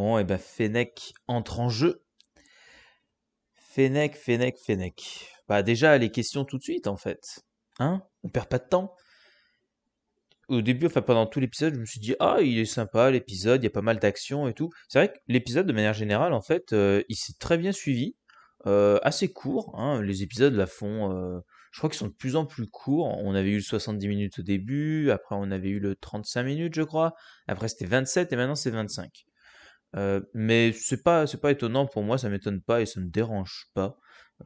Bon, et ben Fennec entre en jeu. Fennec, Fennec, Fennec. Bah déjà, les questions tout de suite, en fait. Hein On perd pas de temps. Au début, enfin pendant tout l'épisode, je me suis dit, ah, il est sympa l'épisode, il y a pas mal d'actions et tout. C'est vrai que l'épisode, de manière générale, en fait, euh, il s'est très bien suivi. Euh, assez court, hein. les épisodes la font, euh, je crois qu'ils sont de plus en plus courts. On avait eu le 70 minutes au début, après on avait eu le 35 minutes, je crois, après c'était 27 et maintenant c'est 25. Euh, mais c'est pas, c'est pas étonnant pour moi, ça m'étonne pas et ça me dérange pas.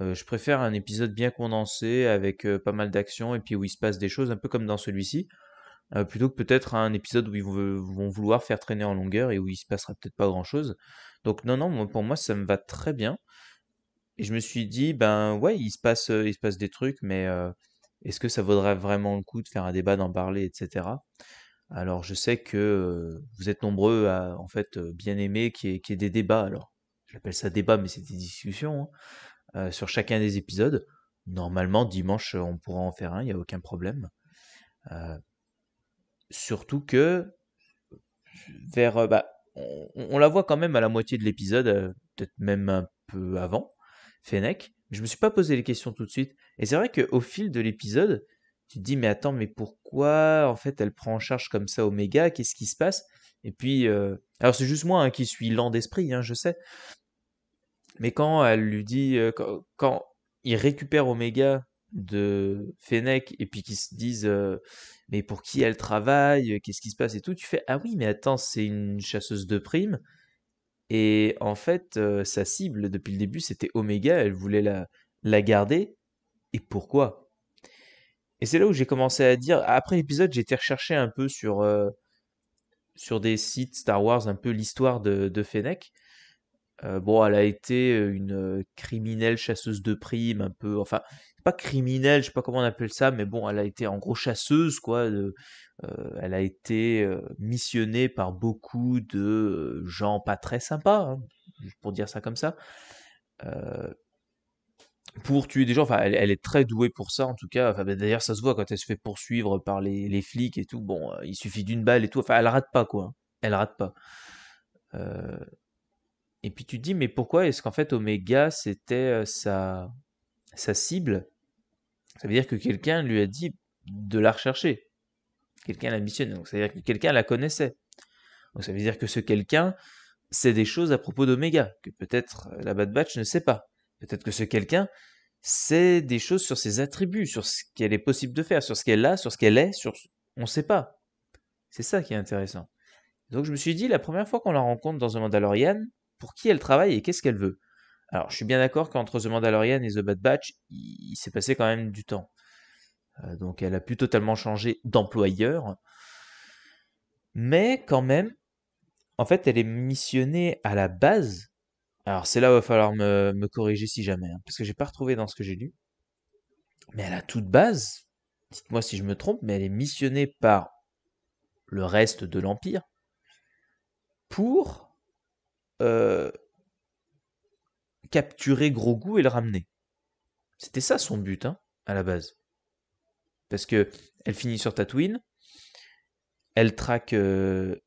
Euh, je préfère un épisode bien condensé avec pas mal d'action, et puis où il se passe des choses, un peu comme dans celui-ci, plutôt que peut-être un épisode où ils vont vouloir faire traîner en longueur et où il se passera peut-être pas grand-chose. Donc non, non, pour moi ça me va très bien. Et je me suis dit, ben ouais, il se passe, il se passe des trucs, mais est-ce que ça vaudrait vraiment le coup de faire un débat, d'en parler, etc. Alors je sais que vous êtes nombreux à en fait bien aimer qu'il y, ait- des débats. Alors j'appelle ça débat, mais c'est des discussions hein, sur chacun des épisodes. Normalement dimanche on pourra en faire un, il n'y a aucun problème. surtout que vers bah, on, la voit quand même à la moitié de l'épisode, peut-être même un peu avant, Fennec. Je Je me suis pas posé les questions tout de suite. Et c'est vrai qu'au fil de l'épisode, tu dis mais attends mais pourquoi en fait elle prend en charge comme ça Omega qu'est-ce qui se passe et puis euh, alors c'est juste moi hein, qui suis lent d'esprit hein, je sais mais quand elle lui dit euh, quand, il récupère Omega de Fennec et puis qu'ils se disent euh, mais pour qui elle travaille qu'est-ce qui se passe et tout tu fais ah oui mais attends c'est une chasseuse de primes et en fait sa cible depuis le début c'était Omega elle voulait la la garder et pourquoi et c'est là où j'ai commencé à dire, après l'épisode, j'ai été recherché un peu sur, euh, sur des sites Star Wars, un peu l'histoire de, Fennec. Euh, bon, elle a été euh, une criminelle chasseuse de primes, un peu, enfin, pas criminelle, je sais pas comment on appelle ça, mais bon, elle a été en gros chasseuse, quoi. elle a été missionnée par beaucoup de gens pas très sympas, hein, pour dire ça comme ça pour tuer des gens. Enfin, elle, est très douée pour ça, en tout cas. Enfin, ben, D'ailleurs, ça se voit quand elle se fait poursuivre par les, flics et tout. Bon, euh, il suffit d'une balle et tout. Enfin, elle rate pas, quoi. Hein. Elle rate pas. Euh, et puis tu te dis, mais pourquoi est-ce qu'en fait Omega, c'était euh, sa... sa cible Ça veut dire que quelqu'un lui a dit de la rechercher. Quelqu'un l'a missionné, Donc, ça veut dire que quelqu'un la connaissait. Donc, ça veut dire que ce quelqu'un sait des choses à propos d'Omega, que peut-être la Bad Batch ne sait pas. Peut-être que ce quelqu'un, sait des choses sur ses attributs, sur ce qu'elle est possible de faire, sur ce qu'elle a, sur ce qu'elle est, sur on ne sait pas. C'est ça qui est intéressant. Donc je me suis dit la première fois qu'on la rencontre dans The Mandalorian, pour qui elle travaille et qu'est-ce qu'elle veut. Alors je suis bien d'accord qu'entre The Mandalorian et The Bad Batch, il, s'est passé quand même du temps. Euh, donc elle a pu totalement changer d'employeur. Mais quand même, en fait, elle est missionnée à la base alors c'est là où il va falloir me, corriger si jamais, hein, parce que j'ai pas retrouvé dans ce que j'ai lu. Mais elle a toute base, dites-moi si je me trompe, mais elle est missionnée par le reste de l'Empire pour euh, capturer Grogu et le ramener. C'était ça son but, hein, à la base. Parce que elle finit sur Tatooine, elle traque euh,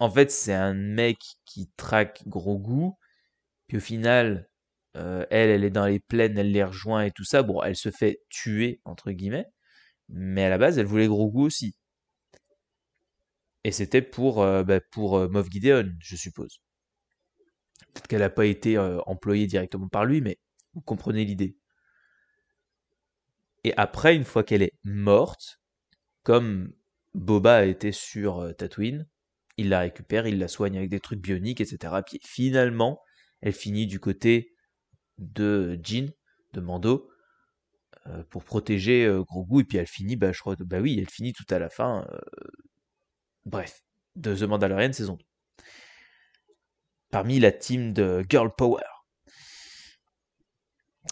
en fait, c'est un mec qui traque gros goût. Puis au final, euh, elle, elle est dans les plaines, elle les rejoint et tout ça. Bon, elle se fait tuer, entre guillemets. Mais à la base, elle voulait gros aussi. Et c'était pour, euh, bah, pour euh, Moff Gideon, je suppose. Peut-être qu'elle n'a pas été employée directement par lui, mais vous comprenez l'idée. Et après, une fois qu'elle est morte, comme Boba a été sur Tatooine, il la récupère, il la soigne avec des trucs bioniques, etc. Puis finalement, elle finit du côté de Jean, de Mando, euh, pour protéger gros euh, Grogu. Et puis elle finit, bah, je crois, bah oui, elle finit tout à la fin. Euh, bref, de The Mandalorian saison 2. Parmi la team de Girl Power.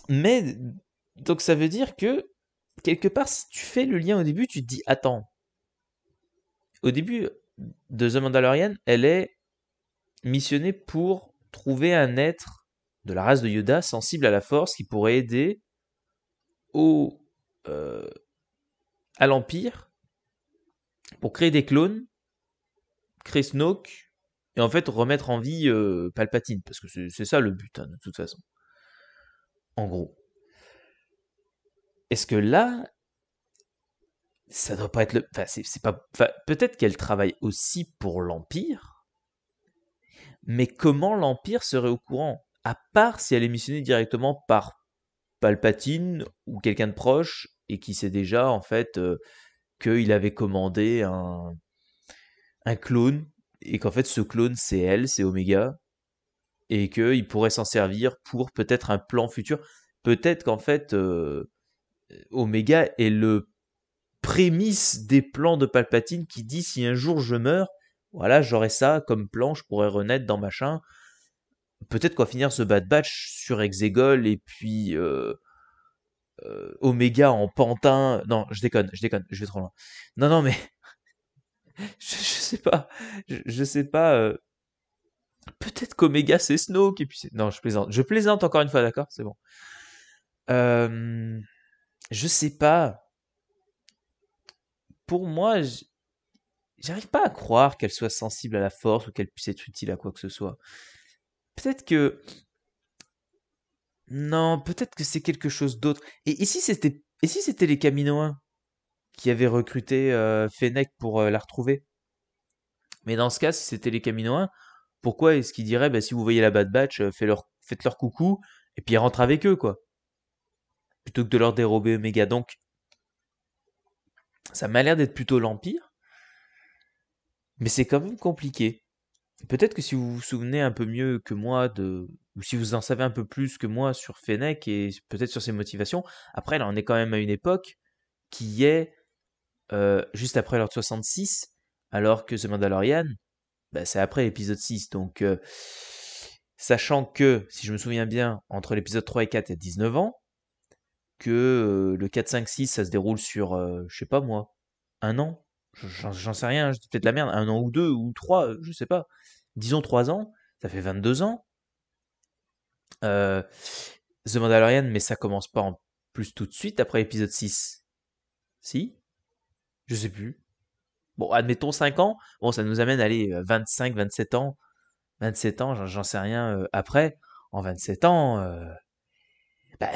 Mais, donc ça veut dire que, quelque part, si tu fais le lien au début, tu te dis, attends, au début, de The Mandalorian, elle est missionnée pour trouver un être de la race de Yoda sensible à la force qui pourrait aider au, euh, à l'Empire pour créer des clones, créer Snoke et en fait remettre en vie euh, Palpatine parce que c'est ça le but hein, de toute façon. En gros. Est-ce que là, ça doit pas être le. c'est pas. peut-être qu'elle travaille aussi pour l'Empire, mais comment l'Empire serait au courant À part si elle est missionnée directement par Palpatine ou quelqu'un de proche et qui sait déjà en fait euh, qu'il avait commandé un, un clone et qu'en fait ce clone c'est elle, c'est Omega et qu'il pourrait s'en servir pour peut-être un plan futur. Peut-être qu'en fait euh, Omega est le prémisse des plans de Palpatine qui dit si un jour je meurs, voilà, j'aurai ça comme plan, je pourrais renaître dans machin. Peut-être qu'on va finir ce Bad Batch sur Exegol et puis euh, euh, Omega en pantin. Non, je déconne, je déconne, je vais trop loin. Non, non, mais je, sais pas, je, sais pas. Euh, peut-être qu'Omega c'est Snow qui puis non, je plaisante, je plaisante encore une fois, d'accord, c'est bon. je sais pas pour moi, j'arrive pas à croire qu'elle soit sensible à la force ou qu'elle puisse être utile à quoi que ce soit. Peut-être que. Non, peut-être que c'est quelque chose d'autre. Et, si c'était les Caminoins qui avaient recruté euh, Fennec pour euh, la retrouver Mais dans ce cas, si c'était les Caminoins, pourquoi est-ce qu'ils diraient bah, si vous voyez la Bad Batch, euh, faites, leur, leur coucou et puis rentrez avec eux, quoi Plutôt que de leur dérober Omega. Donc, ça m'a l'air d'être plutôt l'Empire, mais c'est quand même compliqué. Peut-être que si vous vous souvenez un peu mieux que moi de, ou si vous en savez un peu plus que moi sur Fennec et peut-être sur ses motivations, après là on est quand même à une époque qui est euh, juste après l'ordre 66, alors que The Mandalorian, bah, c'est après l'épisode 6, donc euh, sachant que, si je me souviens bien, entre l'épisode 3 et 4, il y a 19 ans, que le 4-5-6, ça se déroule sur, je sais pas moi, un an J'en sais rien, peut-être la merde, un an ou deux ou trois, je sais pas. Disons trois ans, ça fait 22 ans. The Mandalorian, mais ça commence pas en plus tout de suite après épisode 6. Si Je sais plus. Bon, admettons 5 ans. Bon, ça nous amène à aller 25, 27 ans. 27 ans, j'en sais rien après. En 27 ans. Bah,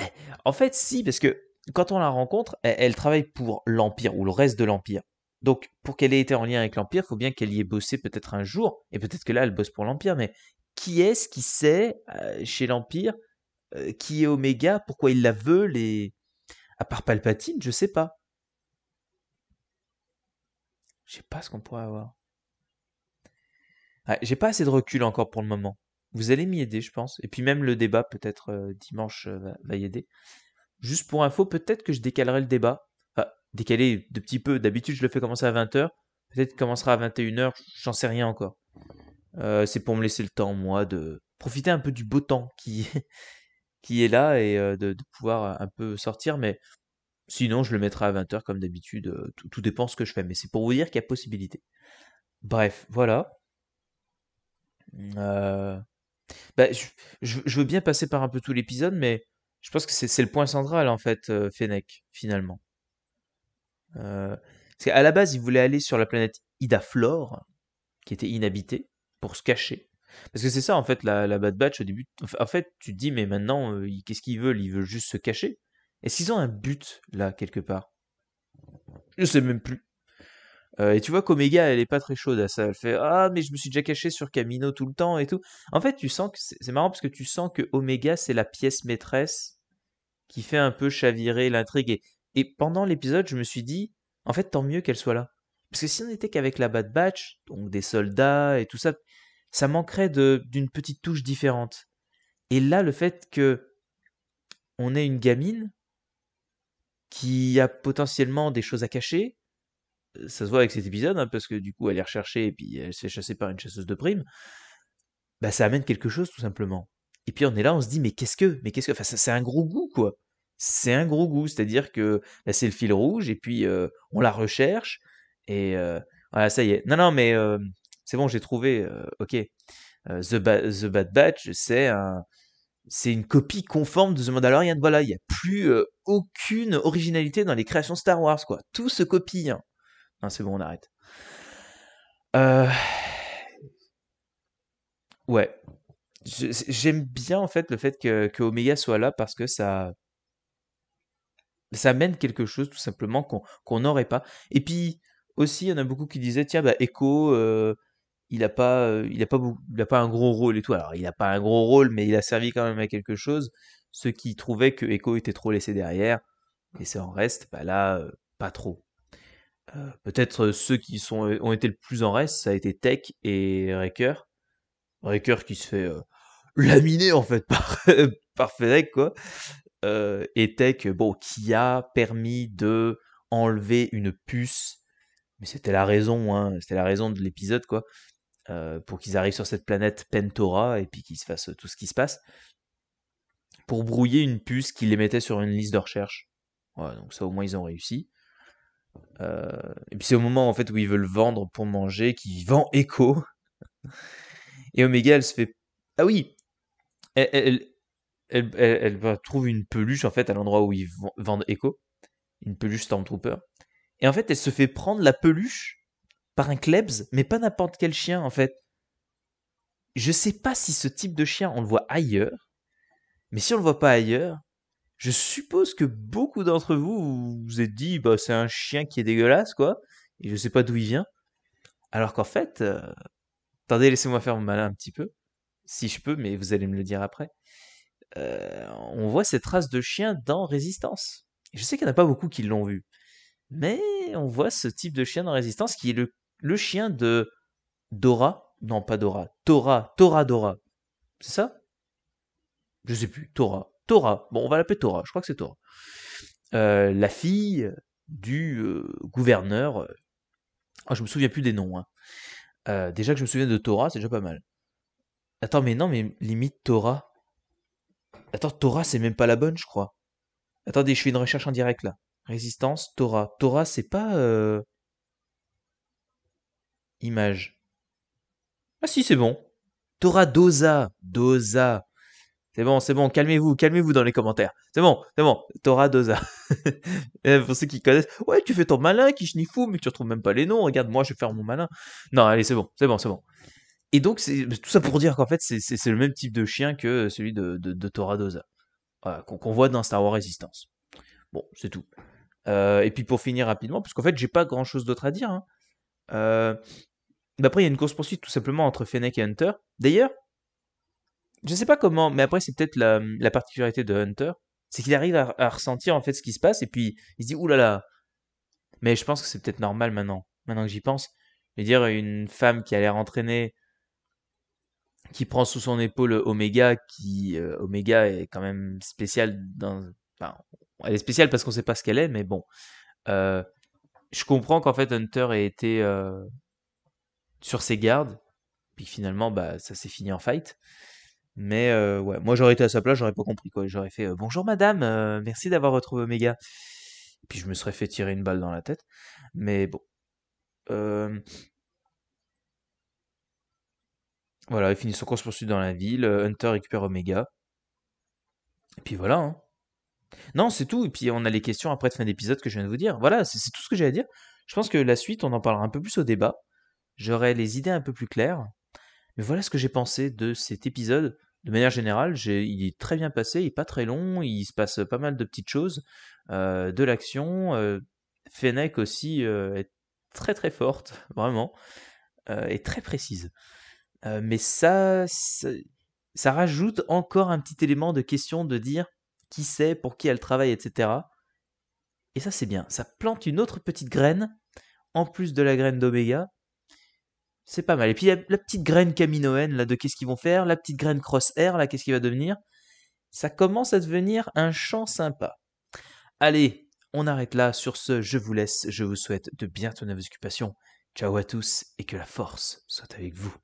en fait, si, parce que quand on la rencontre, elle, travaille pour l'Empire ou le reste de l'Empire. Donc, pour qu'elle ait été en lien avec l'Empire, il faut bien qu'elle y ait bossé peut-être un jour, et peut-être que là, elle bosse pour l'Empire, mais qui est-ce qui sait euh, chez l'Empire euh, qui est Oméga, pourquoi il la veut, les... à part Palpatine, je sais pas. Je sais pas ce qu'on pourrait avoir. J'ai pas assez de recul encore pour le moment. Vous allez m'y aider, je pense. Et puis même le débat, peut-être euh, dimanche, euh, va, y aider. Juste pour info, peut-être que je décalerai le débat. Enfin, décaler de petit peu. D'habitude, je le fais commencer à 20h. Peut-être commencera à 21h, j'en sais rien encore. Euh, c'est pour me laisser le temps, moi, de profiter un peu du beau temps qui, qui est là et de, pouvoir un peu sortir. Mais sinon, je le mettrai à 20h comme d'habitude. Tout, tout, dépend ce que je fais. Mais c'est pour vous dire qu'il y a possibilité. Bref, voilà. Euh, bah, je, veux bien passer par un peu tout l'épisode, mais je pense que c'est le point central, en fait, euh, Fennec, finalement. c'est euh, parce qu'à la base, il voulait aller sur la planète Idaflore, qui était inhabitée, pour se cacher. Parce que c'est ça, en fait, la, la Bad Batch, au début. En fait, tu te dis, mais maintenant, euh, qu'est-ce qu'ils veulent Ils veulent juste se cacher Est-ce qu'ils ont un but, là, quelque part Je sais même plus. Euh, et tu vois qu'Omega, elle est pas très chaude ça. Elle fait Ah, mais je me suis déjà caché sur Camino tout le temps et tout. En fait, tu sens que c'est marrant parce que tu sens que Omega, c'est la pièce maîtresse qui fait un peu chavirer l'intrigue. Et, pendant l'épisode, je me suis dit En fait, tant mieux qu'elle soit là. Parce que si on n'était qu'avec la Bad Batch, donc des soldats et tout ça, ça manquerait d'une petite touche différente. Et là, le fait que on ait une gamine qui a potentiellement des choses à cacher, euh, ça se voit avec cet épisode, hein, parce que du coup, elle est recherchée et puis elle s'est chassée par une chasseuse de primes, bah, ça amène quelque chose tout simplement. Et puis on est là, on se dit, mais qu'est-ce que Mais qu'est-ce que Enfin, c'est un gros goût, quoi. C'est un gros goût, c'est-à-dire que bah, c'est le fil rouge, et puis euh, on la recherche, et euh, voilà, ça y est. Non, non, mais c'est bon, j'ai trouvé, ok. The, Bad Batch, c'est C'est une copie conforme de The Mandalorian. Voilà, il n'y a plus aucune originalité dans les créations Star Wars, quoi. Tout se copie. Hein c'est bon, on arrête. Euh, ouais. J'aime bien en fait le fait que, que Omega soit là parce que ça. Ça amène quelque chose tout simplement qu'on n'aurait pas. Et puis aussi, il y en a beaucoup qui disaient tiens, bah, Echo, euh, il n'a pas, a pas, euh, pas un gros rôle et tout. Alors, il n'a pas un gros rôle, mais il a servi quand même à quelque chose. Ceux qui trouvaient que Echo était trop laissé derrière, et ça en reste, bah là, pas trop. Euh, peut-être ceux qui sont, euh, ont été le plus en reste, ça a été Tech et Raker. Raker qui se fait euh, laminer en fait par, par quoi. et Tech, bon, qui a permis de enlever une puce, mais c'était la raison, hein, c'était la raison de l'épisode, quoi, pour qu'ils arrivent sur cette planète Pentora et puis qu'ils se fassent tout ce qui se passe, pour brouiller une puce qui les mettait sur une liste de recherche. Voilà, donc ça au moins ils ont réussi. Euh, et puis c'est au moment en fait où ils veulent vendre pour manger qui vend Echo. Et Omega, elle se fait. Ah oui Elle, elle, elle, trouve une peluche en fait à l'endroit où ils vendent Echo. Une peluche Stormtrooper. Et en fait, elle se fait prendre la peluche par un Klebs, mais pas n'importe quel chien en fait. Je sais pas si ce type de chien on le voit ailleurs, mais si on le voit pas ailleurs, je suppose que beaucoup d'entre vous vous êtes dit, bah, c'est un chien qui est dégueulasse, quoi, et je sais pas d'où il vient. Alors qu'en fait, euh, attendez, laissez-moi faire mon malin un petit peu, si je peux, mais vous allez me le dire après. Euh, on voit cette race de chien dans Résistance. Je sais qu'il n'y en a pas beaucoup qui l'ont vu, mais on voit ce type de chien dans Résistance qui est le, chien de Dora, non pas Dora, Tora, Tora Dora, c'est ça Je sais plus, Tora. Bon, on va l'appeler Torah, je crois que c'est Tora. Euh, la fille du euh, gouverneur. Oh, je me souviens plus des noms. Hein. déjà que je me souviens de Tora, c'est déjà pas mal. Attends, mais non, mais limite Tora. Attends, Tora, c'est même pas la bonne, je crois. Attendez, je fais une recherche en direct là. Résistance, Tora. Tora, c'est pas. Image. Ah si, c'est bon. Tora Dosa. Dosa. C'est bon, c'est bon, calmez-vous, calmez-vous dans les commentaires. C'est bon, c'est bon, Tora Doza. Euh, pour ceux qui connaissent, ouais, tu fais ton malin, qui fou, mais tu retrouves même pas les noms. Regarde, moi, je vais faire mon malin. Non, allez, c'est bon, c'est bon, c'est bon. Et donc, tout ça pour dire qu'en fait, c'est le même type de chien que celui de, de, Tora Doza, qu'on voit dans Star Wars Resistance. Bon, c'est tout. Euh, et puis pour finir rapidement, parce qu'en fait, j'ai pas grand chose d'autre à dire. Hein. Euh, après, il y a une course poursuite tout simplement entre Fennec et Hunter. D'ailleurs, je sais pas comment, mais après, c'est peut-être la, particularité de Hunter, c'est qu'il arrive à, ressentir en fait ce qui se passe, et puis il se dit, oulala. Mais je pense que c'est peut-être normal maintenant, maintenant que j'y pense. Je veux dire, une femme qui a l'air entraînée, qui prend sous son épaule Omega, qui euh, Omega est quand même spéciale dans. elle est spéciale parce qu'on sait pas ce qu'elle est, mais bon. Euh, je comprends qu'en fait Hunter ait été euh, sur ses gardes, puis finalement bah ça s'est fini en fight. Mais euh, ouais, moi j'aurais été à sa place, j'aurais pas compris quoi. J'aurais fait euh, bonjour madame, euh, merci d'avoir retrouvé Omega. Et puis je me serais fait tirer une balle dans la tête. Mais bon. Voilà, il finit son course poursuite dans la ville. Hunter récupère Omega. Et puis voilà. Hein. Non, c'est tout. Et puis on a les questions après de fin d'épisode que je viens de vous dire. Voilà, c'est tout ce que j'ai à dire. Je pense que la suite, on en parlera un peu plus au débat. J'aurai les idées un peu plus claires. Mais voilà ce que j'ai pensé de cet épisode. De manière générale, il est très bien passé, il n'est pas très long, il se passe pas mal de petites choses, euh, de l'action. Euh, Fennec aussi euh, est très très forte, vraiment, et très précise. mais ça, ça, rajoute encore un petit élément de question de dire qui c'est, pour qui elle travaille, etc. Et ça c'est bien, ça plante une autre petite graine, en plus de la graine d'Oméga, c'est pas mal. Et puis la, petite graine Caminoen, là de qu'est-ce qu'ils vont faire, la petite graine Air là qu'est-ce qu'il va devenir. Ça commence à devenir un champ sympa. Allez, on arrête là. Sur ce, je vous laisse. Je vous souhaite de bien tourner vos occupations. Ciao à tous et que la force soit avec vous.